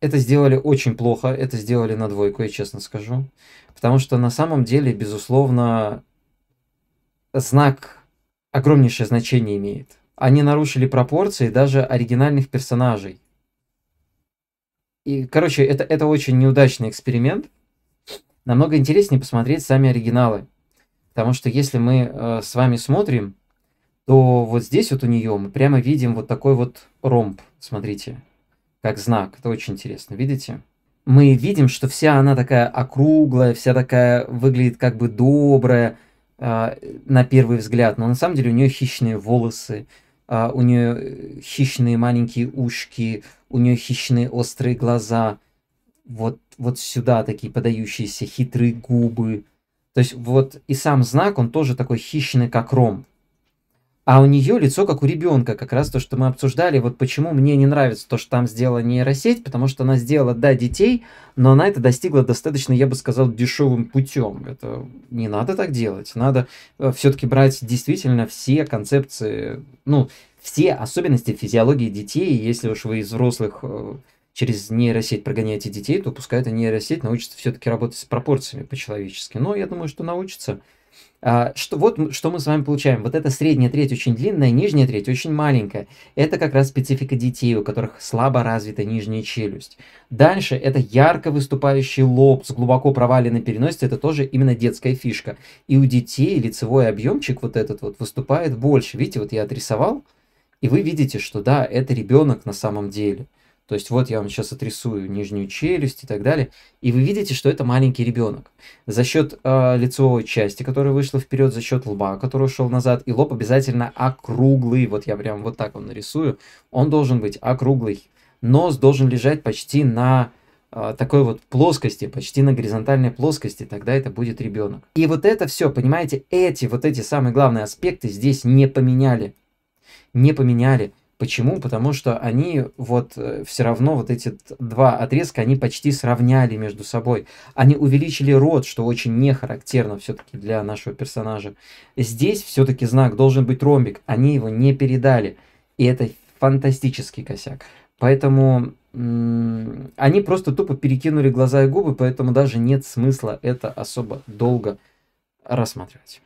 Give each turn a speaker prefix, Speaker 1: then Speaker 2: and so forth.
Speaker 1: это сделали очень плохо, это сделали на двойку, я честно скажу. Потому что на самом деле, безусловно, знак огромнейшее значение имеет. Они нарушили пропорции даже оригинальных персонажей. И, короче, это, это очень неудачный эксперимент. Намного интереснее посмотреть сами оригиналы. Потому что если мы э, с вами смотрим, то вот здесь вот у нее мы прямо видим вот такой вот ромб. Смотрите как знак. Это очень интересно, видите? Мы видим, что вся она такая округлая, вся такая выглядит как бы добрая э, на первый взгляд, но на самом деле у нее хищные волосы, э, у нее э, хищные маленькие ушки, у нее хищные острые глаза, вот, вот сюда такие подающиеся хитрые губы. То есть вот и сам знак, он тоже такой хищный, как ромб. А у нее лицо как у ребенка, как раз то, что мы обсуждали, вот почему мне не нравится то, что там сделала нейросеть, потому что она сделала, да, детей, но она это достигла достаточно, я бы сказал, дешевым путем. Это не надо так делать, надо э, все-таки брать действительно все концепции, ну, все особенности физиологии детей, если уж вы из взрослых э, через нейросеть прогоняете детей, то пускай эта нейросеть научится все-таки работать с пропорциями по-человечески. Но я думаю, что научится. А, что, вот что мы с вами получаем. Вот эта средняя треть очень длинная, нижняя треть очень маленькая. Это как раз специфика детей, у которых слабо развита нижняя челюсть. Дальше это ярко выступающий лоб с глубоко проваленной переносицей. Это тоже именно детская фишка. И у детей лицевой объемчик вот этот вот выступает больше. Видите, вот я отрисовал, и вы видите, что да, это ребенок на самом деле. То есть вот я вам сейчас отрисую нижнюю челюсть и так далее. И вы видите, что это маленький ребенок. За счет э, а, лицевой части, которая вышла вперед, за счет лба, который ушел назад, и лоб обязательно округлый. Вот я прям вот так он нарисую. Он должен быть округлый. Нос должен лежать почти на а, такой вот плоскости, почти на горизонтальной плоскости, тогда это будет ребенок. И вот это все, понимаете, эти вот эти самые главные аспекты здесь не поменяли. Не поменяли. Почему? Потому что они вот э, все равно вот эти два отрезка, они почти сравняли между собой. Они увеличили рот, что очень не характерно все-таки для нашего персонажа. Здесь все-таки знак должен быть ромбик, они его не передали. И это фантастический косяк. Поэтому они просто тупо перекинули глаза и губы, поэтому даже нет смысла это особо долго рассматривать.